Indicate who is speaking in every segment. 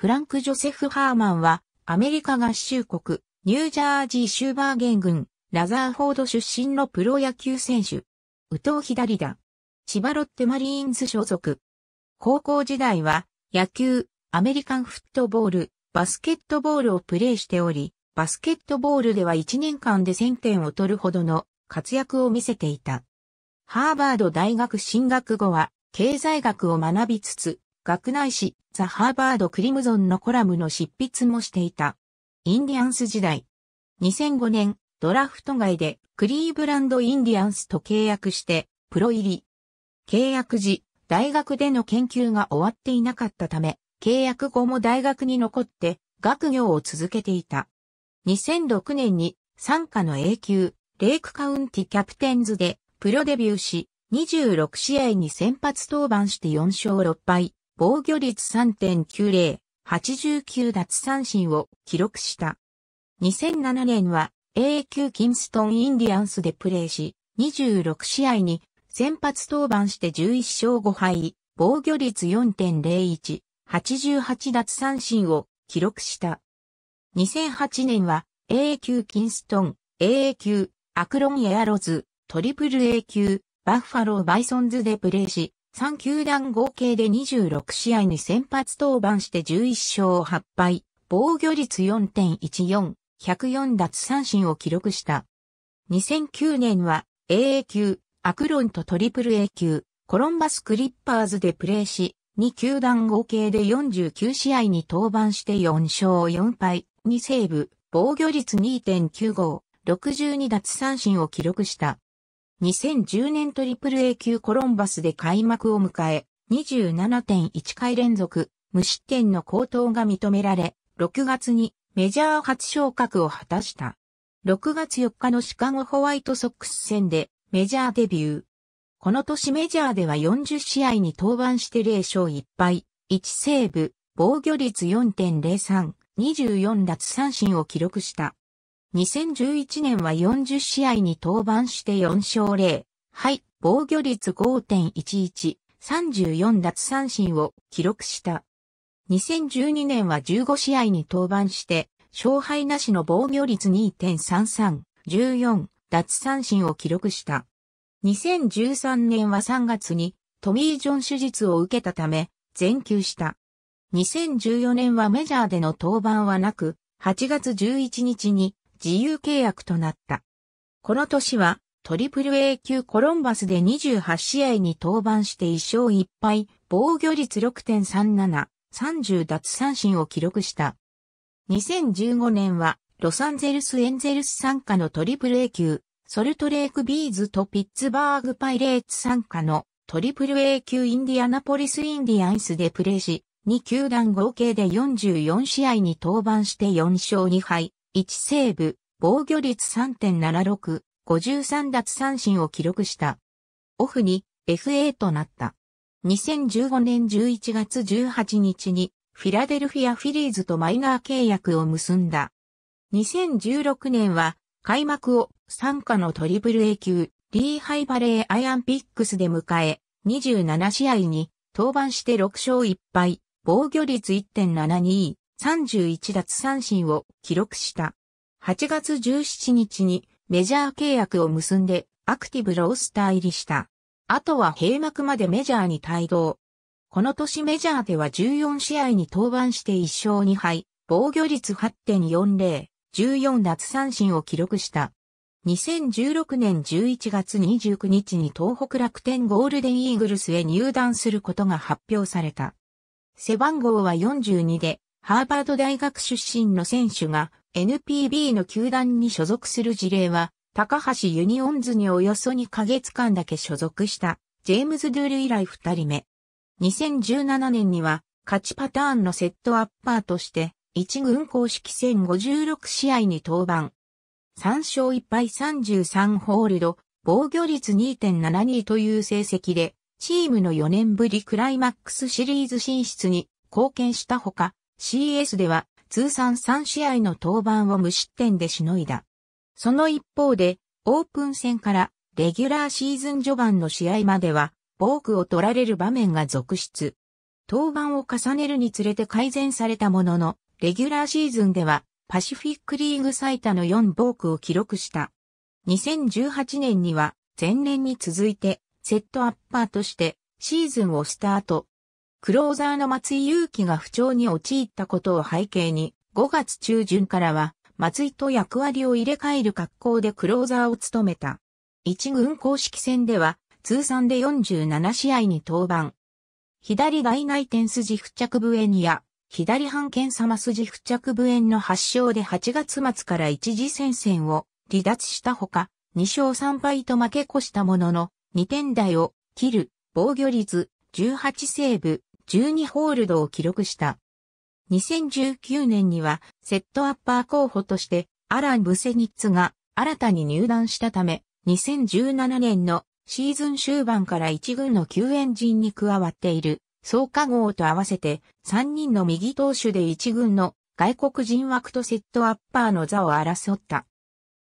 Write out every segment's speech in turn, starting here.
Speaker 1: フランク・ジョセフ・ハーマンは、アメリカ合衆国、ニュージャージー州バーゲン郡、ラザーフォード出身のプロ野球選手。宇藤左打。千葉ロッテマリーンズ所属。高校時代は、野球、アメリカンフットボール、バスケットボールをプレーしており、バスケットボールでは1年間で1000点を取るほどの活躍を見せていた。ハーバード大学進学後は、経済学を学びつつ、学内誌、ザ・ハーバード・クリムゾンのコラムの執筆もしていた。インディアンス時代。2005年、ドラフト外でクリーブランド・インディアンスと契約して、プロ入り。契約時、大学での研究が終わっていなかったため、契約後も大学に残って学業を続けていた。2006年に参加の A 級、レイクカウンティキャプテンズでプロデビューし、26試合に先発登板して4勝6敗、防御率3.90、89奪三振を記録した。2007年は A 級キンストンインディアンスでプレーし、26試合に先発登板して11勝5敗、防御率4.01、88奪三振を記録した。2008年は A 級キンストン、AA 級、アクロンエアロズ、トリプル A 級、バッファローバイソンズでプレーし、3球団合計で26試合に先発登板して11勝8敗、防御率4.14、104奪三振を記録した。2009年は AA 級、アクロンとトリプル A 級、コロンバスクリッパーズでプレーし、2球団合計で49試合に登板して4勝4敗、2セーブ、防御率2.95、62奪三振を記録した。2010年トリプル A 級コロンバスで開幕を迎え、27.1回連続、無失点の高騰が認められ、6月にメジャー初昇格を果たした。6月4日のシカゴホワイトソックス戦でメジャーデビュー。この年メジャーでは40試合に登板して0勝1敗、1セーブ、防御率4.03、24奪三振を記録した。2011年は40試合に登板して4勝0敗、防御率5.11、34奪三振を記録した。2012年は15試合に登板して、勝敗なしの防御率2.33、14奪三振を記録した。2013年は3月にトミー・ジョン手術を受けたため、全休した。2014年はメジャーでの登板はなく、8月11日に自由契約となった。この年は、トリプル A 級コロンバスで28試合に登板して1勝1敗、防御率6.37、30奪三振を記録した。2015年は、ロサンゼルスエンゼルス参加のトリプル A 級、ソルトレークビーズとピッツバーグパイレーツ参加のトリプル A 級インディアナポリスインディアンスでプレーし、2球団合計で44試合に登板して4勝2敗、1セーブ、防御率3.76、53奪三振を記録した。オフに FA となった。2015年11月18日にフィラデルフィアフィリーズとマイナー契約を結んだ。2016年は開幕を参加のトリプル A 級リーハイバレーアイアンピックスで迎え27試合に登板して6勝1敗、防御率1.72、31奪三振を記録した。8月17日にメジャー契約を結んでアクティブロースター入りした。あとは閉幕までメジャーに帯同。この年メジャーでは14試合に登板して1勝2敗、防御率8.40、14奪三振を記録した。2016年11月29日に東北楽天ゴールデンイーグルスへ入団することが発表された。背番号は42で、ハーバード大学出身の選手が NPB の球団に所属する事例は、高橋ユニオンズにおよそ2ヶ月間だけ所属したジェームズ・ドゥール以来2人目。2017年には勝ちパターンのセットアッパーとして1軍公式戦56試合に登板。3勝1敗33ホールド、防御率2.72という成績で、チームの4年ぶりクライマックスシリーズ進出に貢献したほか、CS では通算3試合の登板を無失点でしのいだ。その一方で、オープン戦からレギュラーシーズン序盤の試合までは、ボークを取られる場面が続出。登板を重ねるにつれて改善されたものの、レギュラーシーズンではパシフィックリーグ最多の4ボークを記録した。2018年には前年に続いてセットアッパーとしてシーズンをスタート。クローザーの松井裕樹が不調に陥ったことを背景に、5月中旬からは、松井と役割を入れ替える格好でクローザーを務めた。一軍公式戦では、通算で47試合に登板。左外内転筋付着部炎や、左半剣様筋付着部炎の発症で8月末から一時戦線を離脱したほか、2勝3敗と負け越したものの、2点台を切る防御率18セーブ、12ホールドを記録した。2019年にはセットアッパー候補としてアラン・ブセニッツが新たに入団したため、2017年のシーズン終盤から一軍の救援陣に加わっている、総加号と合わせて3人の右投手で一軍の外国人枠とセットアッパーの座を争った。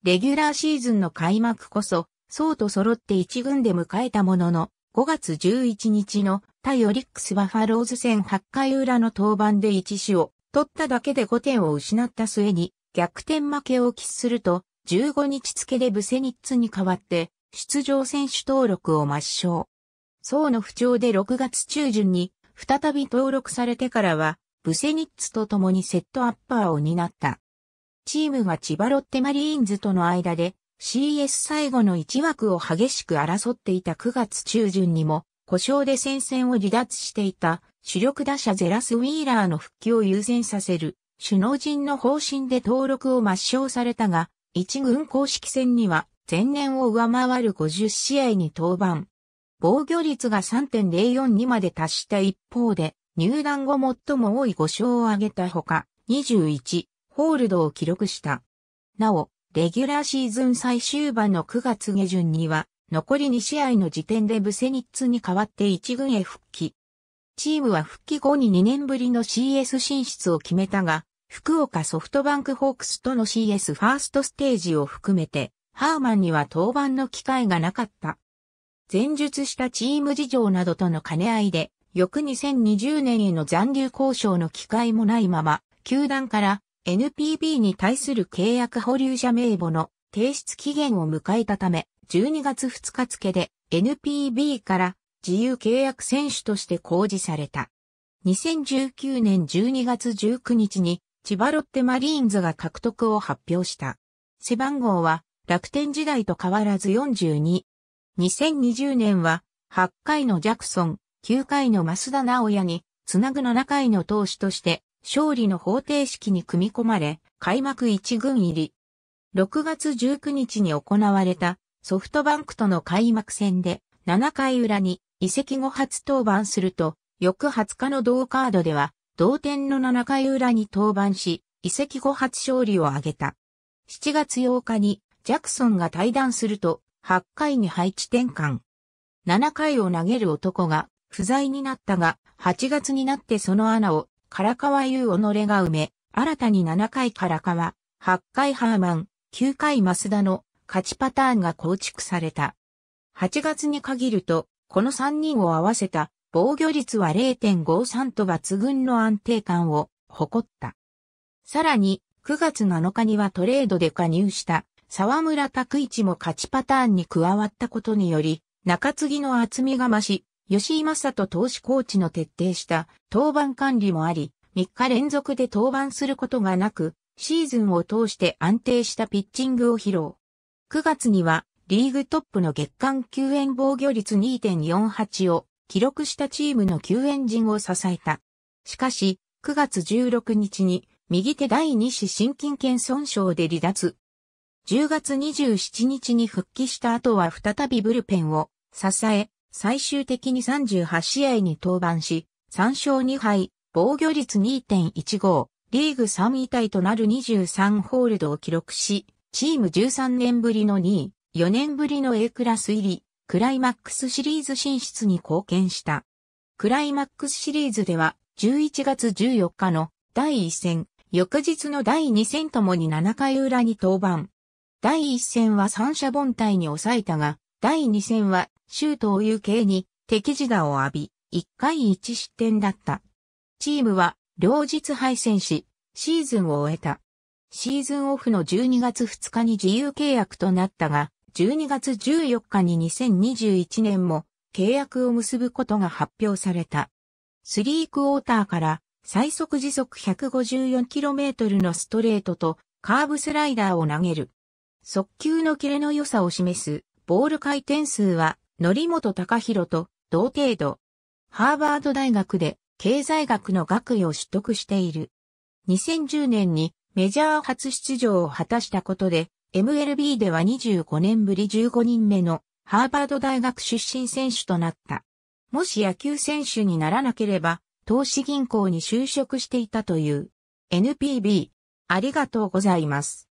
Speaker 1: レギュラーシーズンの開幕こそ、そうと揃って一軍で迎えたものの、5月11日の対オリックスバファローズ戦8回裏の登板で1死を取っただけで5点を失った末に逆転負けを喫すると、15日付でブセニッツに代わって、出場選手登録を抹消。層の不調で6月中旬に再び登録されてからは、ブセニッツと共にセットアッパーを担った。チームが千葉ロッテマリーンズとの間で CS 最後の1枠を激しく争っていた9月中旬にも故障で戦線を離脱していた主力打者ゼラス・ウィーラーの復帰を優先させる首脳陣の方針で登録を抹消されたが、一軍公式戦には前年を上回る50試合に登板。防御率が3.04にまで達した一方で、入団後最も多い5勝を挙げたほか、21、ホールドを記録した。なお、レギュラーシーズン最終盤の9月下旬には、残り2試合の時点でブセニッツに代わって1軍へ復帰。チームは復帰後に2年ぶりの CS 進出を決めたが、福岡ソフトバンクホークスとの CS ファーストステージを含めて、ハーマンには登板の機会がなかった。前述したチーム事情などとの兼ね合いで、翌2020年への残留交渉の機会もないまま、球団から NPB に対する契約保留者名簿の提出期限を迎えたため、12月2日付で NPB から自由契約選手として公示された。2019年12月19日に千葉ロッテマリーンズが獲得を発表した。背番号は楽天時代と変わらず42。2020年は8回のジャクソン、9回の増田直也に、つなぐ7回の投手として勝利の方程式に組み込まれ、開幕1軍入り。6月19日に行われたソフトバンクとの開幕戦で7回裏に移籍後初登板すると、翌20日の同カードでは同点の7回裏に登板し、移籍後初勝利を挙げた。7月8日にジャクソンが退団すると、8回に配置転換。7回を投げる男が不在になったが、8月になってその穴を唐川優己が埋め、新たに7回唐川、8回ハーマン、9回増田の勝ちパターンが構築された。8月に限ると、この3人を合わせた防御率は0.53と抜群の安定感を誇った。さらに、9月7日にはトレードで加入した沢村拓一も勝ちパターンに加わったことにより、中継ぎの厚みが増し、吉井正人投手コーチの徹底した登板管理もあり、3日連続で登板することがなく、シーズンを通して安定したピッチングを披露。9月にはリーグトップの月間救援防御率2.48を記録したチームの救援陣を支えた。しかし、9月16日に右手第2子心筋腱損傷で離脱。10月27日に復帰した後は再びブルペンを支え、最終的に38試合に登板し、3勝2敗、防御率2.15、リーグ3位タイとなる23ホールドを記録し、チーム13年ぶりの2位、4年ぶりの A クラス入り、クライマックスシリーズ進出に貢献した。クライマックスシリーズでは、11月14日の第1戦、翌日の第2戦ともに7回裏に登板。第1戦は三者凡退に抑えたが、第2戦はシュートを有形に敵地打を浴び、1回1失点だった。チームは両日敗戦し、シーズンを終えた。シーズンオフの12月2日に自由契約となったが、12月14日に2021年も契約を結ぶことが発表された。スリークォーターから最速時速 154km のストレートとカーブスライダーを投げる。速球のキレの良さを示すボール回転数は則本隆弘と同程度。ハーバード大学で経済学の学位を取得している。2010年にメジャー初出場を果たしたことで、MLB では25年ぶり15人目のハーバード大学出身選手となった。もし野球選手にならなければ、投資銀行に就職していたという。NPB、ありがとうございます。